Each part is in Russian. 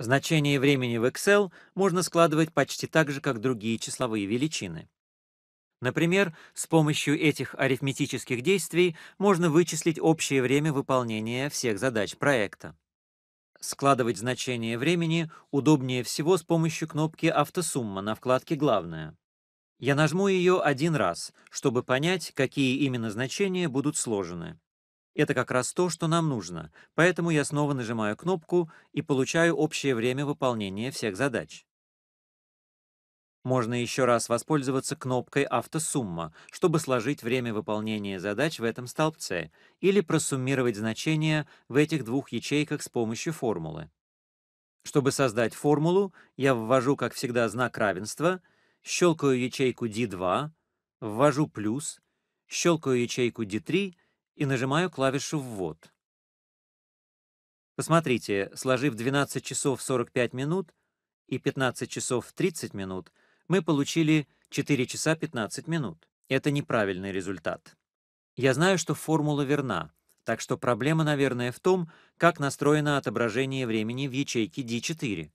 Значение времени в Excel можно складывать почти так же, как другие числовые величины. Например, с помощью этих арифметических действий можно вычислить общее время выполнения всех задач проекта. Складывать значение времени удобнее всего с помощью кнопки «Автосумма» на вкладке «Главное». Я нажму ее один раз, чтобы понять, какие именно значения будут сложены. Это как раз то, что нам нужно, поэтому я снова нажимаю кнопку и получаю общее время выполнения всех задач. Можно еще раз воспользоваться кнопкой «Автосумма», чтобы сложить время выполнения задач в этом столбце или просуммировать значения в этих двух ячейках с помощью формулы. Чтобы создать формулу, я ввожу, как всегда, знак равенства, щелкаю ячейку D2, ввожу плюс, щелкаю ячейку D3 и нажимаю клавишу «Ввод». Посмотрите, сложив 12 часов 45 минут и 15 часов 30 минут, мы получили 4 часа 15 минут. Это неправильный результат. Я знаю, что формула верна, так что проблема, наверное, в том, как настроено отображение времени в ячейке D4.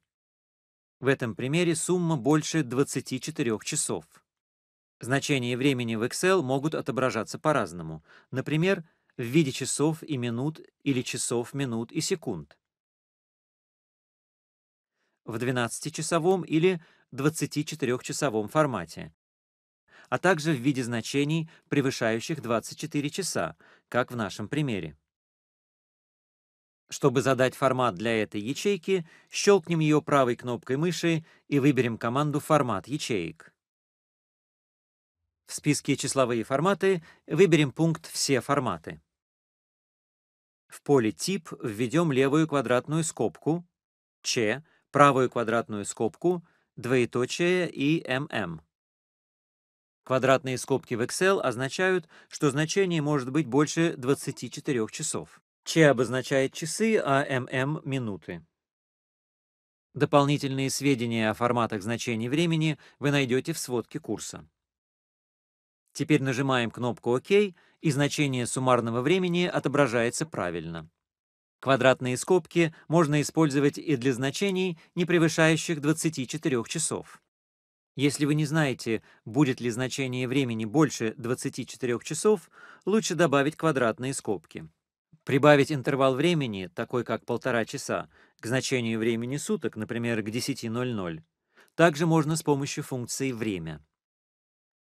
В этом примере сумма больше 24 часов. Значения времени в Excel могут отображаться по-разному, например, в виде часов и минут или часов, минут и секунд. В 12-часовом или 24-часовом формате, а также в виде значений, превышающих 24 часа, как в нашем примере. Чтобы задать формат для этой ячейки, щелкнем ее правой кнопкой мыши и выберем команду «Формат ячеек». В списке «Числовые форматы» выберем пункт «Все форматы». В поле «Тип» введем левую квадратную скобку «Ч», правую квадратную скобку, двоеточие и «ММ». Квадратные скобки в Excel означают, что значение может быть больше 24 часов. Ч обозначает часы, а ММ — минуты. Дополнительные сведения о форматах значений времени вы найдете в сводке курса. Теперь нажимаем кнопку «Ок», и значение суммарного времени отображается правильно. Квадратные скобки можно использовать и для значений, не превышающих 24 часов. Если вы не знаете, будет ли значение времени больше 24 часов, лучше добавить квадратные скобки. Прибавить интервал времени, такой как полтора часа, к значению времени суток, например, к 10.00. Также можно с помощью функции «время».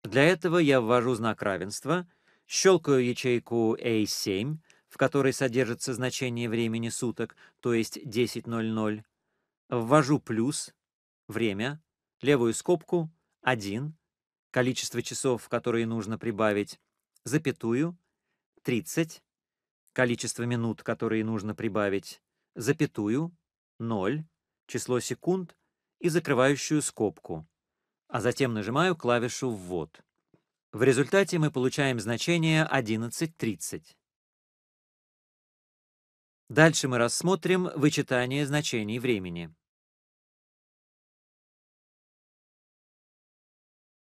Для этого я ввожу знак равенства, щелкаю ячейку A7, в которой содержится значение времени суток, то есть 10.00, ввожу плюс, время, левую скобку, 1, количество часов, которые нужно прибавить, запятую, 30, количество минут, которые нужно прибавить, запятую, 0, число секунд и закрывающую скобку, а затем нажимаю клавишу «Ввод». В результате мы получаем значение 11.30. Дальше мы рассмотрим вычитание значений времени.